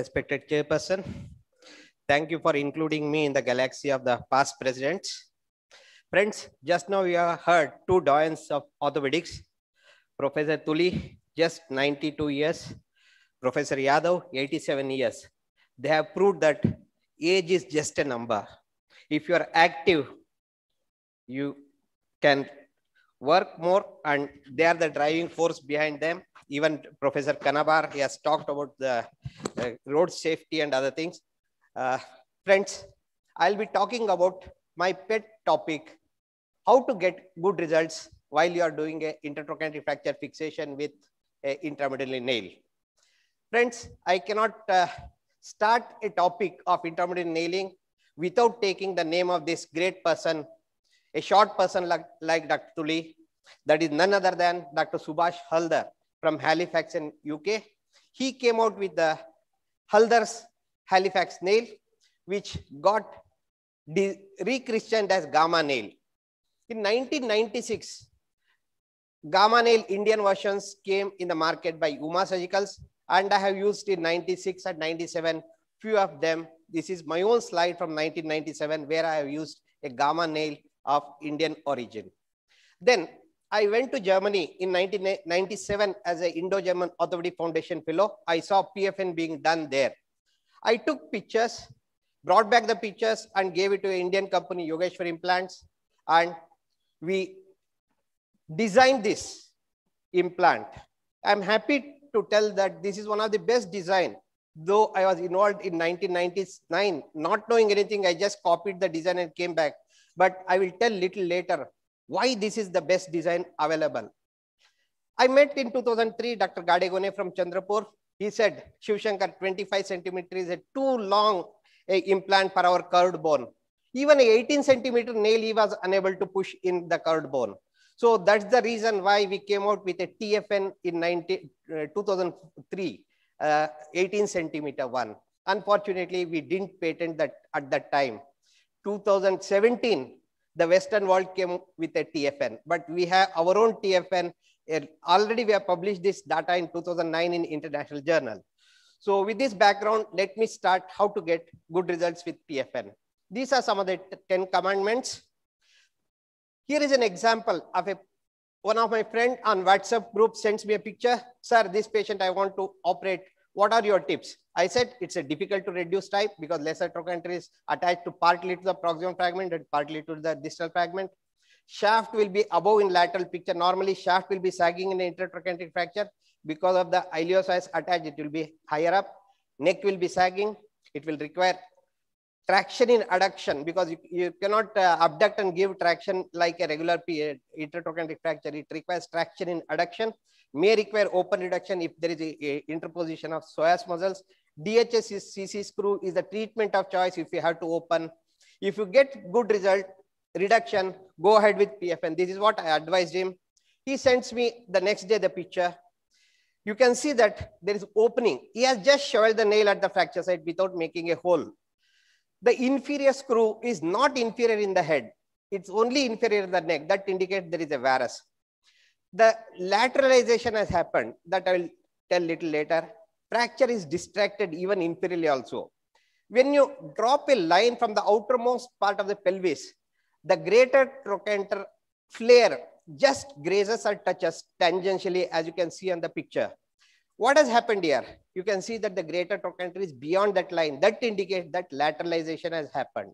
respected chairperson. Thank you for including me in the galaxy of the past presidents. Friends, just now we have heard two doyens of orthopedics. Professor Tuli, just 92 years. Professor Yadav, 87 years. They have proved that age is just a number. If you are active, you can work more and they are the driving force behind them even Professor Kanabar, he has talked about the uh, road safety and other things. Uh, friends, I'll be talking about my pet topic, how to get good results while you are doing an intertrochanteric fracture fixation with an intramedullary nail. Friends, I cannot uh, start a topic of intermediate nailing without taking the name of this great person, a short person like, like Dr. Tuli, that is none other than Dr. Subhash Haldar from Halifax in UK. He came out with the Hulder's Halifax nail, which got rechristened as gamma nail. In 1996, gamma nail Indian versions came in the market by Uma Surgicals and I have used in 96 and 97, few of them. This is my own slide from 1997 where I have used a gamma nail of Indian origin. Then I went to Germany in 1997 as an Indo-German Orthopedic Foundation fellow. I saw PFN being done there. I took pictures, brought back the pictures and gave it to an Indian company, Yogeshwar Implants. And we designed this implant. I'm happy to tell that this is one of the best design. Though I was involved in 1999, not knowing anything, I just copied the design and came back. But I will tell little later why this is the best design available. I met in 2003 Dr. Gadegone from Chandrapur. He said, Shivshankar, 25 centimeter is a too long a eh, implant for our curved bone. Even a 18 centimeter nail he was unable to push in the curved bone. So that's the reason why we came out with a TFN in 19, uh, 2003, uh, eh, 18 centimeter one. Unfortunately, we didn't patent that at that time. 2017, the Western world came with a TFN, but we have our own TFN. It, already we have published this data in 2009 in International Journal. So with this background, let me start how to get good results with PFN. These are some of the 10 commandments. Here is an example of a, one of my friend on WhatsApp group sends me a picture. Sir, this patient I want to operate what are your tips? I said it's a difficult to reduce type because lesser trochanter is attached to partly to the proximal fragment and partly to the distal fragment. Shaft will be above in lateral picture. Normally, shaft will be sagging in intertrochanteric fracture because of the iliopsoas attached, it will be higher up. Neck will be sagging. It will require traction in adduction because you, you cannot uh, abduct and give traction like a regular uh, intertrochanteric fracture. It requires traction in adduction may require open reduction if there is a, a interposition of psoas muscles. DHS is CC screw is the treatment of choice if you have to open. If you get good result, reduction, go ahead with PFN. This is what I advised him. He sends me the next day the picture. You can see that there is opening. He has just shoveled the nail at the fracture site without making a hole. The inferior screw is not inferior in the head. It's only inferior in the neck. That indicates there is a varus. The lateralization has happened that I will tell little later. Fracture is distracted even inferiorly also. When you drop a line from the outermost part of the pelvis, the greater trochanter flare just grazes or touches tangentially as you can see on the picture. What has happened here? You can see that the greater trochanter is beyond that line. That indicates that lateralization has happened.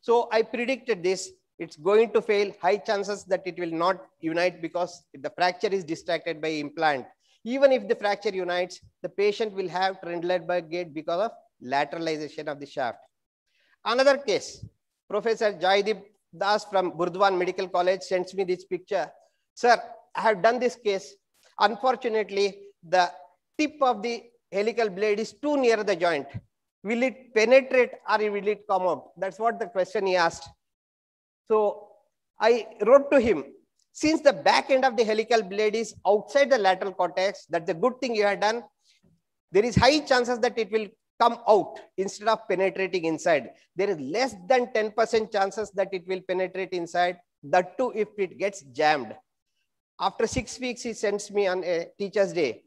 So I predicted this it's going to fail, high chances that it will not unite because the fracture is distracted by implant. Even if the fracture unites, the patient will have Trendelenburg gait gate because of lateralization of the shaft. Another case, Professor Jaydeep Das from Burdwan Medical College sends me this picture. Sir, I have done this case. Unfortunately, the tip of the helical blade is too near the joint. Will it penetrate or will it come out? That's what the question he asked. So I wrote to him, since the back end of the helical blade is outside the lateral cortex, that's a good thing you have done. There is high chances that it will come out instead of penetrating inside. There is less than 10% chances that it will penetrate inside. That too, if it gets jammed. After six weeks, he sends me on a teacher's day.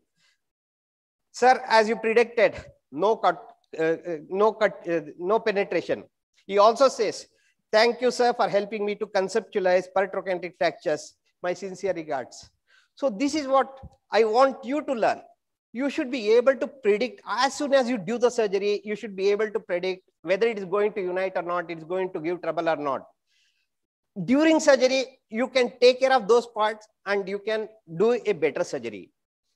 Sir, as you predicted, no cut, uh, uh no cut, uh, no penetration. He also says, Thank you, sir, for helping me to conceptualize peritrochanteric fractures. My sincere regards. So this is what I want you to learn. You should be able to predict as soon as you do the surgery, you should be able to predict whether it is going to unite or not, it's going to give trouble or not. During surgery, you can take care of those parts and you can do a better surgery.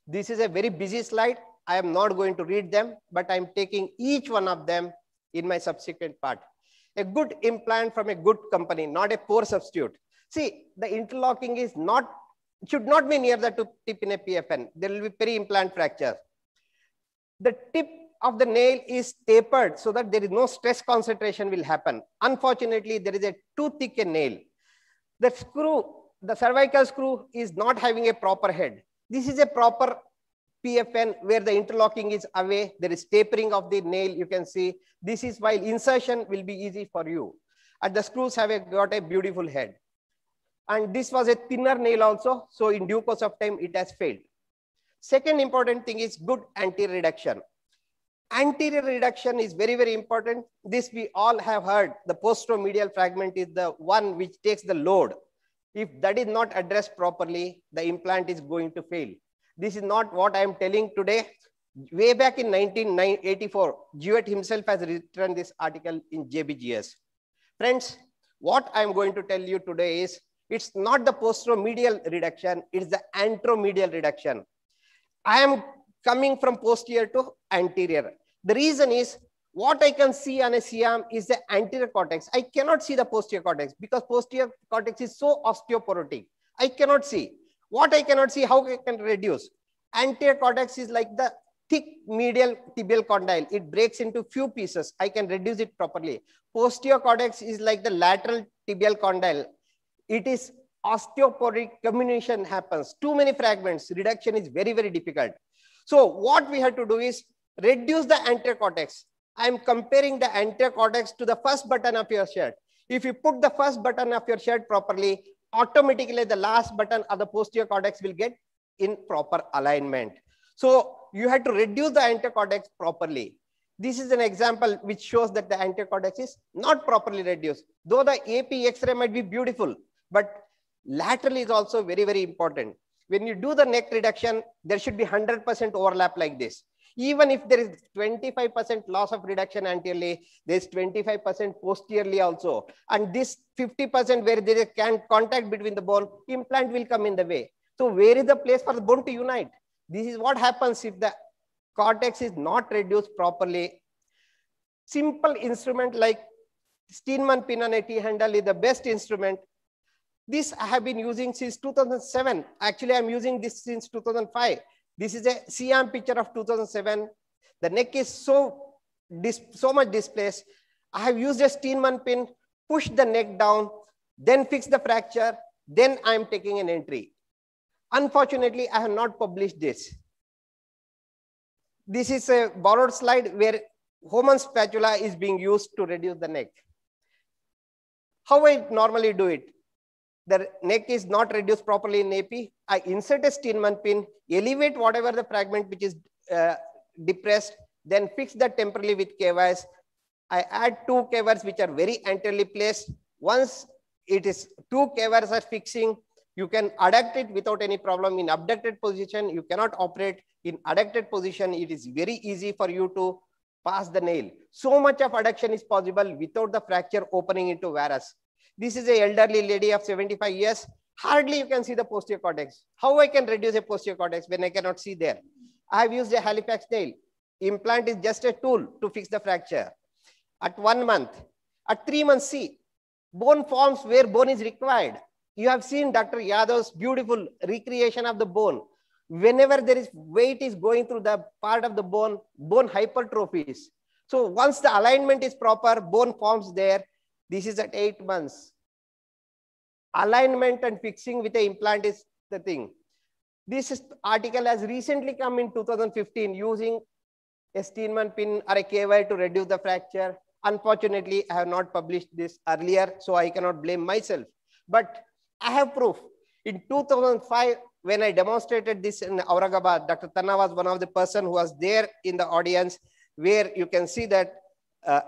This is a very busy slide. I am not going to read them, but I'm taking each one of them in my subsequent part a good implant from a good company, not a poor substitute. See, the interlocking is not, should not be near the tip in a PFN. There will be peri-implant fracture. The tip of the nail is tapered so that there is no stress concentration will happen. Unfortunately, there is a too thick a nail. The screw, the cervical screw is not having a proper head. This is a proper PFN where the interlocking is away. There is tapering of the nail, you can see. This is while insertion will be easy for you. And the screws have a, got a beautiful head. And this was a thinner nail also. So in due course of time, it has failed. Second important thing is good anterior reduction. Anterior reduction is very, very important. This we all have heard. The posteromedial fragment is the one which takes the load. If that is not addressed properly, the implant is going to fail. This is not what I am telling today. Way back in 1984, Jewett himself has written this article in JBGS. Friends, what I'm going to tell you today is it's not the posteromedial reduction, it's the antromedial reduction. I am coming from posterior to anterior. The reason is what I can see on a CM is the anterior cortex. I cannot see the posterior cortex because posterior cortex is so osteoporotic. I cannot see. What I cannot see, how I can reduce? Anterior cortex is like the thick medial tibial condyle. It breaks into few pieces. I can reduce it properly. Posterior cortex is like the lateral tibial condyle. It is osteoporic combination happens. Too many fragments. Reduction is very, very difficult. So what we have to do is reduce the anterior cortex. I'm comparing the anterior cortex to the first button of your shirt. If you put the first button of your shirt properly, automatically the last button of the posterior cortex will get in proper alignment. So you have to reduce the anterior cortex properly. This is an example which shows that the anterior cortex is not properly reduced. Though the AP X-ray might be beautiful, but laterally is also very, very important. When you do the neck reduction, there should be 100% overlap like this. Even if there is 25% loss of reduction anteriorly, there's 25% posteriorly also. And this 50% where there is can contact between the bone, implant will come in the way. So where is the place for the bone to unite? This is what happens if the cortex is not reduced properly. Simple instrument like Steinman pin and a T handle is the best instrument. This I have been using since 2007. Actually, I'm using this since 2005. This is a CM picture of 2007. The neck is so, so much displaced. I have used a Steinman pin, pushed the neck down, then fix the fracture, then I'm taking an entry. Unfortunately, I have not published this. This is a borrowed slide where Homan spatula is being used to reduce the neck. How I normally do it? the neck is not reduced properly in AP, I insert a Steinman pin, elevate whatever the fragment which is uh, depressed, then fix that temporarily with wires. I add two wires which are very anteriorly placed. Once it is two wires are fixing, you can adduct it without any problem in abducted position. You cannot operate in adducted position. It is very easy for you to pass the nail. So much of adduction is possible without the fracture opening into varus. This is a elderly lady of 75 years. Hardly you can see the posterior cortex. How I can reduce a posterior cortex when I cannot see there? I have used a Halifax nail. Implant is just a tool to fix the fracture. At one month, at three months, see, bone forms where bone is required. You have seen Dr. Yadav's beautiful recreation of the bone. Whenever there is weight is going through the part of the bone, bone hypertrophies. So once the alignment is proper, bone forms there, this is at eight months. Alignment and fixing with the implant is the thing. This is, article has recently come in 2015 using a Steenman pin or a KY to reduce the fracture. Unfortunately, I have not published this earlier, so I cannot blame myself. But I have proof. In 2005, when I demonstrated this in Aurangabad, Dr. Tanna was one of the person who was there in the audience where you can see that uh,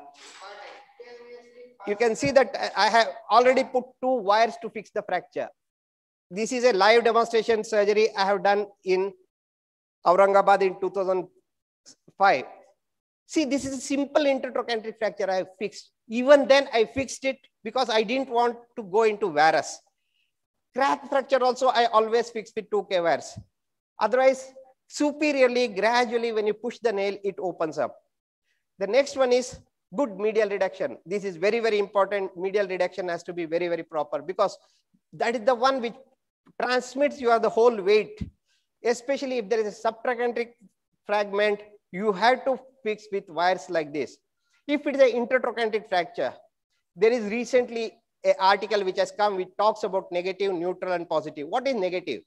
you can see that uh, I have already put two wires to fix the fracture. This is a live demonstration surgery I have done in Aurangabad in 2005. See, this is a simple intertrochanteric fracture I fixed. Even then I fixed it because I didn't want to go into varus. Crack fracture also I always fix with 2K wires. Otherwise, superiorly, gradually, when you push the nail, it opens up. The next one is good medial reduction. This is very, very important. Medial reduction has to be very, very proper because that is the one which transmits you the whole weight, especially if there is a subtrochanteric fragment, you have to fix with wires like this. If it is an intertrochanteric fracture, there is recently an article which has come which talks about negative, neutral, and positive. What is negative?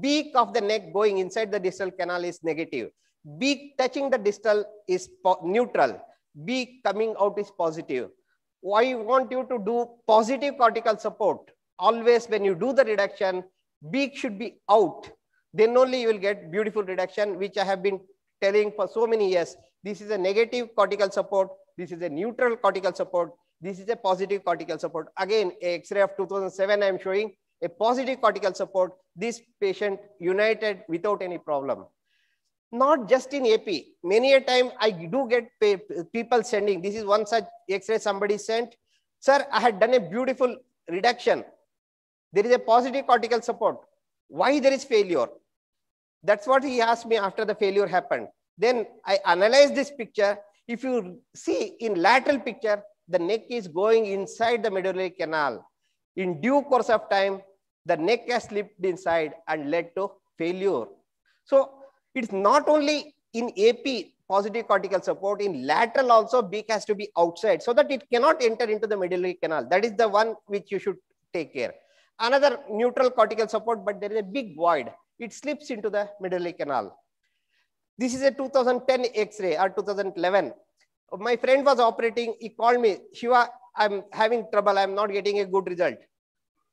Beak of the neck going inside the distal canal is negative. Beak touching the distal is neutral B coming out is positive. I want you to do positive cortical support. Always when you do the reduction, B should be out. Then only you will get beautiful reduction, which I have been telling for so many years. This is a negative cortical support. This is a neutral cortical support. This is a positive cortical support. Again, X-ray of 2007 I am showing a positive cortical support. This patient united without any problem not just in AP. Many a time I do get people sending. This is one such X-ray somebody sent. Sir, I had done a beautiful reduction. There is a positive cortical support. Why there is failure? That's what he asked me after the failure happened. Then I analyzed this picture. If you see in lateral picture, the neck is going inside the medullary canal. In due course of time, the neck has slipped inside and led to failure. So it's not only in AP, positive cortical support, in lateral also beak has to be outside so that it cannot enter into the medullary canal. That is the one which you should take care. Another neutral cortical support, but there is a big void. It slips into the medullary canal. This is a 2010 X-ray or 2011. My friend was operating. He called me, Shiva, I'm having trouble. I'm not getting a good result.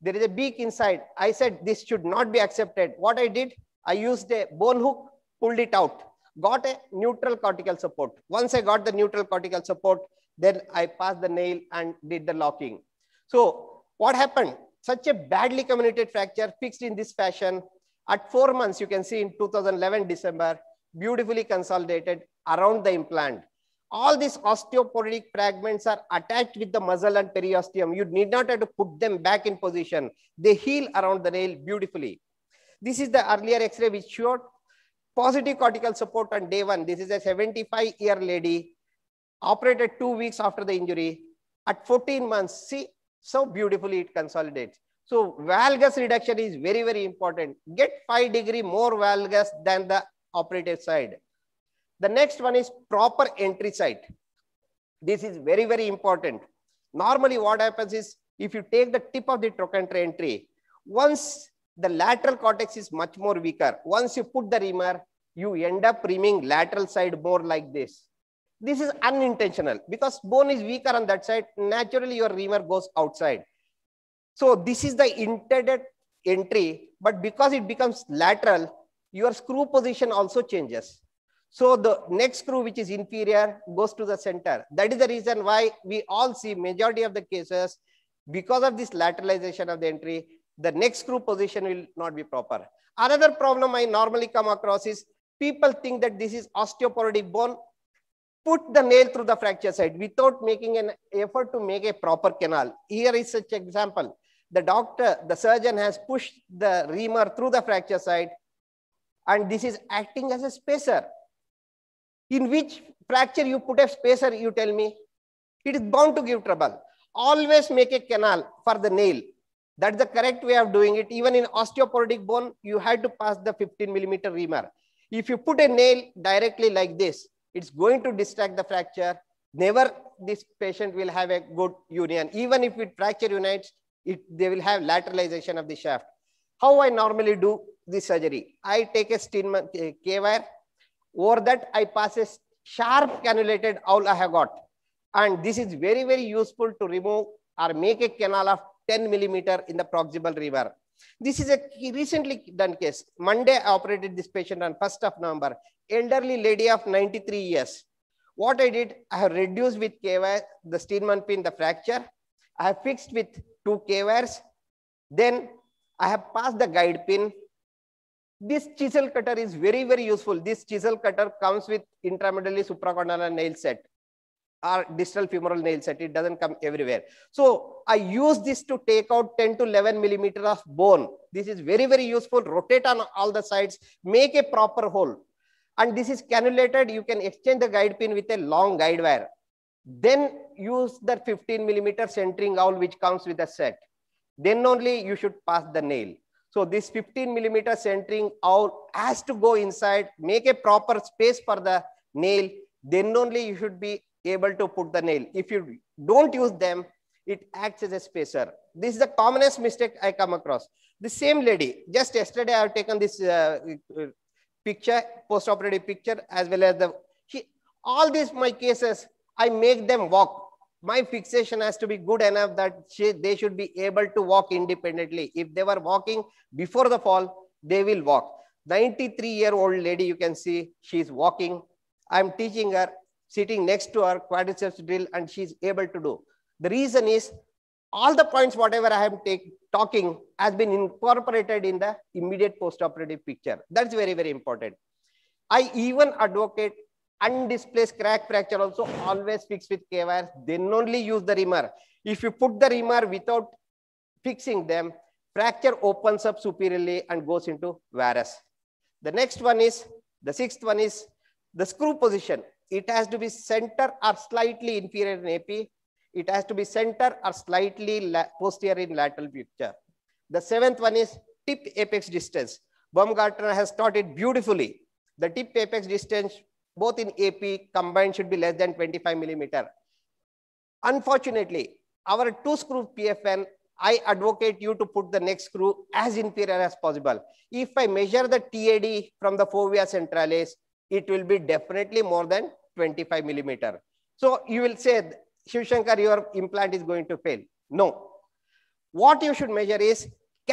There is a beak inside. I said, this should not be accepted. What I did, I used a bone hook pulled it out, got a neutral cortical support. Once I got the neutral cortical support, then I passed the nail and did the locking. So what happened? Such a badly comminuted fracture fixed in this fashion at four months, you can see in 2011 December, beautifully consolidated around the implant. All these osteoporotic fragments are attached with the muscle and periosteum. You need not have to put them back in position. They heal around the nail beautifully. This is the earlier x-ray which showed positive cortical support on day one. This is a 75 year lady, operated two weeks after the injury. At 14 months, see so beautifully it consolidates. So valgus reduction is very, very important. Get 5 degree more valgus than the operative side. The next one is proper entry site. This is very, very important. Normally what happens is if you take the tip of the trochanter entry, once the lateral cortex is much more weaker. Once you put the reamer, you end up reaming lateral side more like this. This is unintentional because bone is weaker on that side. Naturally, your reamer goes outside. So this is the intended entry, but because it becomes lateral, your screw position also changes. So the next screw, which is inferior, goes to the center. That is the reason why we all see majority of the cases because of this lateralization of the entry, the next group position will not be proper. Another problem I normally come across is people think that this is osteoporotic bone, put the nail through the fracture site without making an effort to make a proper canal. Here is such example. The doctor, the surgeon has pushed the reamer through the fracture site and this is acting as a spacer. In which fracture you put a spacer, you tell me? It is bound to give trouble. Always make a canal for the nail that's the correct way of doing it. Even in osteoporotic bone, you have to pass the 15 millimeter reamer. If you put a nail directly like this, it's going to distract the fracture. Never this patient will have a good union. Even if it fracture unites, it, they will have lateralization of the shaft. How I normally do this surgery, I take a steel K-wire. Over that, I pass a sharp cannulated awl I have got. And this is very, very useful to remove or make a canal of 10 millimeter in the proximal river. This is a recently done case. Monday I operated this patient on 1st of November, elderly lady of 93 years. What I did, I have reduced with K-wire, the Steelman pin, the fracture. I have fixed with two K-wires. Then I have passed the guide pin. This chisel cutter is very, very useful. This chisel cutter comes with intramedullary supracondylar nail set are distal femoral nail set. It doesn't come everywhere. So I use this to take out 10 to 11 millimeter of bone. This is very, very useful. Rotate on all the sides, make a proper hole. And this is cannulated. You can exchange the guide pin with a long guide wire. Then use the 15 millimeter centering owl, which comes with a set. Then only you should pass the nail. So this 15 millimeter centering owl has to go inside, make a proper space for the nail. Then only you should be able to put the nail. If you don't use them, it acts as a spacer. This is the commonest mistake I come across. The same lady, just yesterday I have taken this uh, uh picture, post-operative picture, as well as the, she, all these my cases, I make them walk. My fixation has to be good enough that she, they should be able to walk independently. If they were walking before the fall, they will walk. 93 year old lady, you can see, she's walking. I'm teaching her sitting next to her quadriceps drill and she's able to do. The reason is all the points, whatever I am take, talking has been incorporated in the immediate postoperative picture. That's very, very important. I even advocate undisplaced crack fracture also always fix with K-wires, then only use the reamer. If you put the reamer without fixing them, fracture opens up superiorly and goes into varus. The next one is, the sixth one is the screw position it has to be center or slightly inferior in AP. It has to be center or slightly posterior in lateral picture. The seventh one is tip apex distance. Baumgartner has taught it beautifully. The tip apex distance, both in AP combined should be less than 25 millimeter. Unfortunately, our two screw PFN, I advocate you to put the next screw as inferior as possible. If I measure the TAD from the fovea centralis, it will be definitely more than 25 millimeter. So you will say, Shivshankar, your implant is going to fail. No. What you should measure is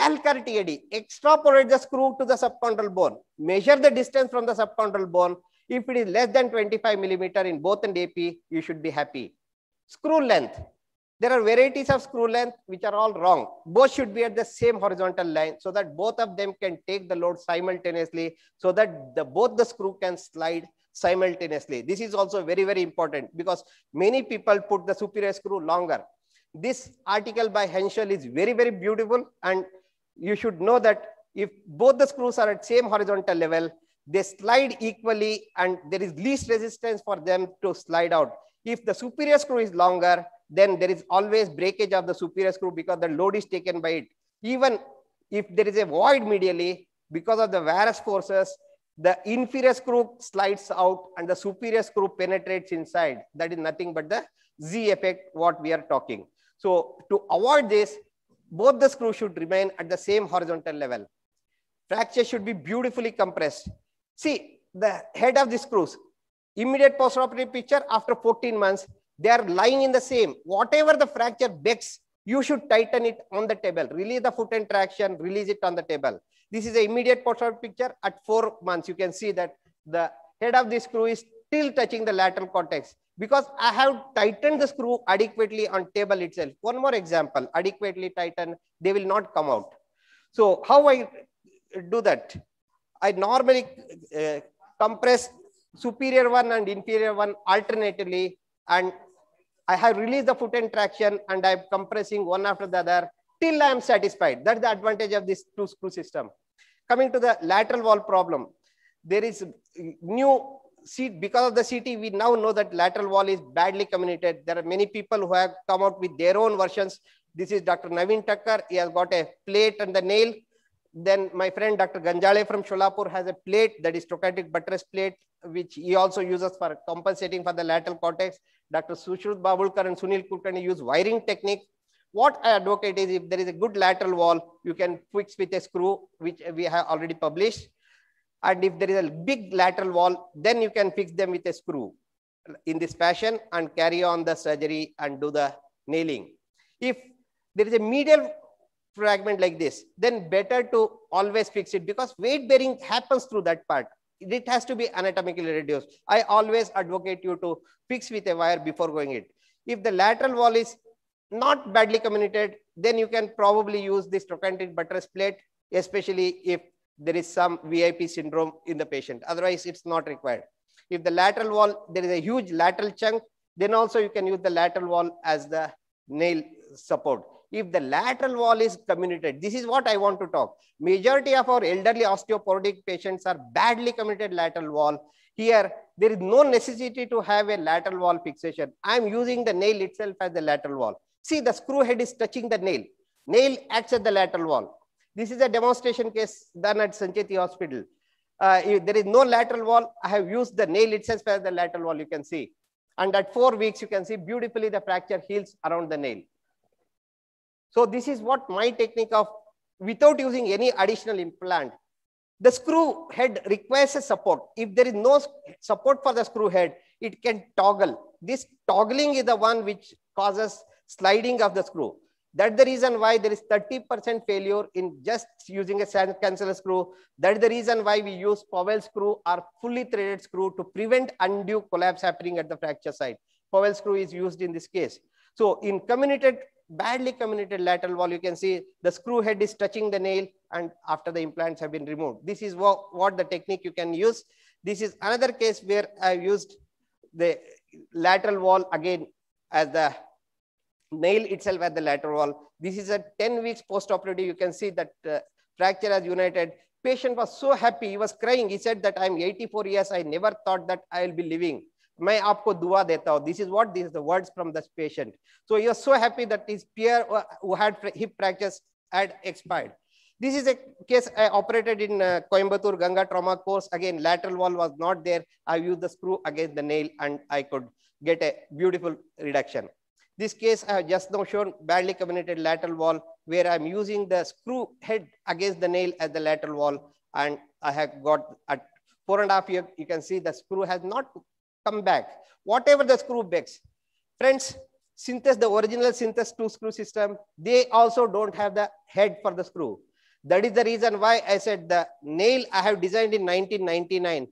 calcar TAD. Extrapolate the screw to the subchondral bone. Measure the distance from the subchondral bone. If it is less than 25 millimeter in both and AP, you should be happy. Screw length. There are varieties of screw length which are all wrong. Both should be at the same horizontal line so that both of them can take the load simultaneously so that the, both the screw can slide simultaneously. This is also very, very important because many people put the superior screw longer. This article by Henschel is very, very beautiful. And you should know that if both the screws are at same horizontal level, they slide equally and there is least resistance for them to slide out. If the superior screw is longer, then there is always breakage of the superior screw because the load is taken by it. Even if there is a void medially, because of the various forces, the inferior screw slides out and the superior screw penetrates inside. That is nothing but the Z effect what we are talking. So to avoid this, both the screws should remain at the same horizontal level. Fracture should be beautifully compressed. See, the head of the screws, immediate postoperative picture after 14 months, they are lying in the same. Whatever the fracture begs, you should tighten it on the table. Release the foot and traction, release it on the table. This is an immediate postural picture at four months. You can see that the head of the screw is still touching the lateral cortex because I have tightened the screw adequately on table itself. One more example, adequately tighten, they will not come out. So how I do that? I normally uh, compress superior one and inferior one alternately and I have released the foot and traction and I'm compressing one after the other till I am satisfied. That's the advantage of this two screw system. Coming to the lateral wall problem, there is new seat because of the CT, we now know that lateral wall is badly communicated. There are many people who have come out with their own versions. This is Dr. Naveen Tucker. He has got a plate and the nail. Then my friend Dr. Ganjale from Sholapur has a plate that is trochanteric buttress plate which he also uses for compensating for the lateral cortex. Dr. Sushrut Babulkar and Sunil Kulkarni use wiring technique. What I advocate is if there is a good lateral wall, you can fix with a screw, which we have already published. And if there is a big lateral wall, then you can fix them with a screw in this fashion and carry on the surgery and do the nailing. If there is a medial fragment like this, then better to always fix it because weight bearing happens through that part it has to be anatomically reduced. I always advocate you to fix with a wire before going it. If the lateral wall is not badly comminuted, then you can probably use this trochanteric buttress plate, especially if there is some VIP syndrome in the patient. Otherwise, it's not required. If the lateral wall, there is a huge lateral chunk, then also you can use the lateral wall as the nail support if the lateral wall is comminuted, this is what I want to talk. Majority of our elderly osteoporotic patients are badly comminuted lateral wall. Here, there is no necessity to have a lateral wall fixation. I'm using the nail itself as the lateral wall. See, the screw head is touching the nail. Nail acts at the lateral wall. This is a demonstration case done at Sancheti Hospital. Uh, there is no lateral wall. I have used the nail itself as the lateral wall, you can see. And at four weeks, you can see beautifully the fracture heals around the nail. So this is what my technique of without using any additional implant. The screw head requires a support. If there is no support for the screw head, it can toggle. This toggling is the one which causes sliding of the screw. That's the reason why there is 30% failure in just using a canceller screw. That's the reason why we use Powell screw or fully threaded screw to prevent undue collapse happening at the fracture site. Powell screw is used in this case. So in comminuted badly comminuted lateral wall, you can see the screw head is touching the nail and after the implants have been removed. This is what, what the technique you can use. This is another case where i used the lateral wall again as the nail itself at the lateral wall. This is a 10 weeks post-operative. You can see that uh, fracture has united. Patient was so happy. He was crying. He said that I'm 84 years. I never thought that I'll be living. मैं आपको दुआ देता हूँ this is what this the words from this patient so you are so happy that is pier hip fractures had expired this is a case i uh, operated in uh, coimbatore ganga trauma course again lateral wall was not there i used the screw against the nail and i could get a beautiful reduction this case i have just now shown badly comminuted lateral wall where i'm using the screw head against the nail at the lateral wall and i have got at four and a half year you can see the screw has not come back. Whatever the screw backs, friends, Synthes, the original Synthes two screw system, they also don't have the head for the screw. That is the reason why I said the nail I have designed in 1999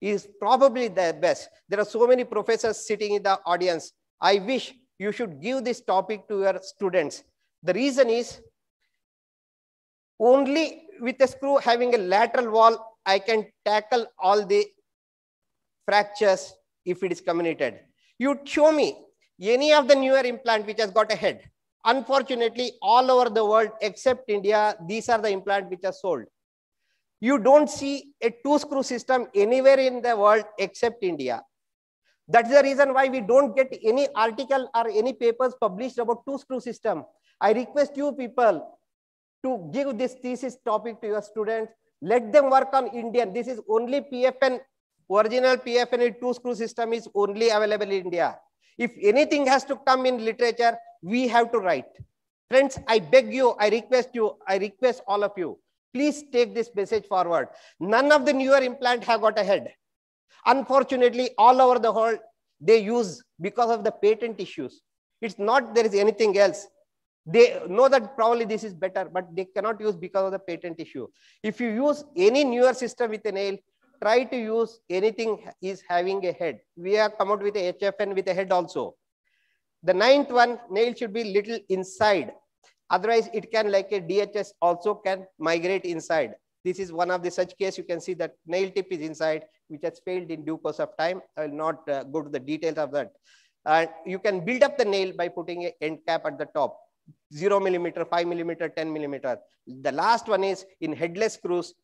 is probably the best. There are so many professors sitting in the audience. I wish you should give this topic to your students. The reason is only with a screw having a lateral wall, I can tackle all the fractures, if it is comminuted. You show me any of the newer implant which has got a head. Unfortunately, all over the world except India, these are the implant which are sold. You don't see a two screw system anywhere in the world except India. That's the reason why we don't get any article or any papers published about two screw system. I request you people to give this thesis topic to your students. Let them work on Indian. This is only PFN original PFNE two screw system is only available in India. If anything has to come in literature, we have to write. Friends, I beg you, I request you, I request all of you, please take this message forward. None of the newer implant have got a head. Unfortunately, all over the world, they use because of the patent issues. It's not there is anything else. They know that probably this is better, but they cannot use because of the patent issue. If you use any newer system with a nail, try to use anything is having a head. We have come out with a HFN with a head also. The ninth one, nail should be little inside. Otherwise, it can like a DHS also can migrate inside. This is one of the such case. You can see that nail tip is inside, which has failed in due course of time. I will not uh, go to the details of that. Uh, you can build up the nail by putting a end cap at the top. 0 millimeter, 5 millimeter, 10 millimeter. The last one is in headless screws,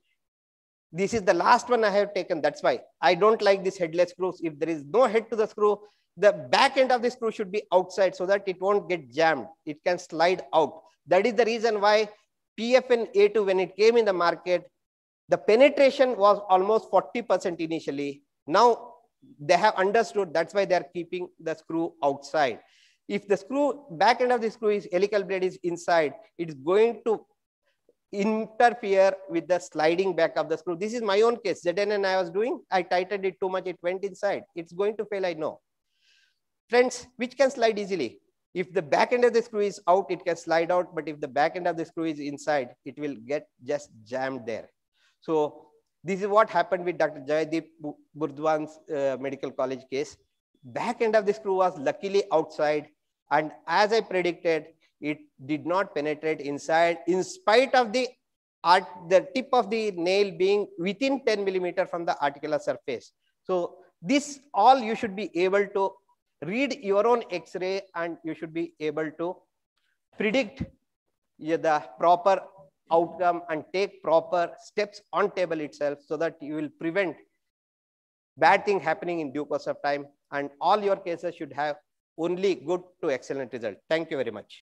this is the last one I have taken. That's why I don't like this headless screws. If there is no head to the screw, the back end of the screw should be outside so that it won't get jammed. It can slide out. That is the reason why PFN A2, when it came in the market, the penetration was almost 40% initially. Now they have understood that's why they are keeping the screw outside. If the screw back end of the screw is helical blade is inside, it's going to interfere with the sliding back of the screw. This is my own case. ZNN I was doing, I tightened it too much, it went inside. It's going to fail, I know. Friends, which can slide easily? If the back end of the screw is out, it can slide out. But if the back end of the screw is inside, it will get just jammed there. So this is what happened with Dr. Jayadeep Burdwan's uh, medical college case. Back end of the screw was luckily outside. And as I predicted, it did not penetrate inside in spite of the art, the tip of the nail being within 10 millimeter from the articular surface. So this all you should be able to read your own x-ray and you should be able to predict the proper outcome and take proper steps on table itself so that you will prevent bad thing happening in due course of time and all your cases should have only good to excellent result. Thank you very much.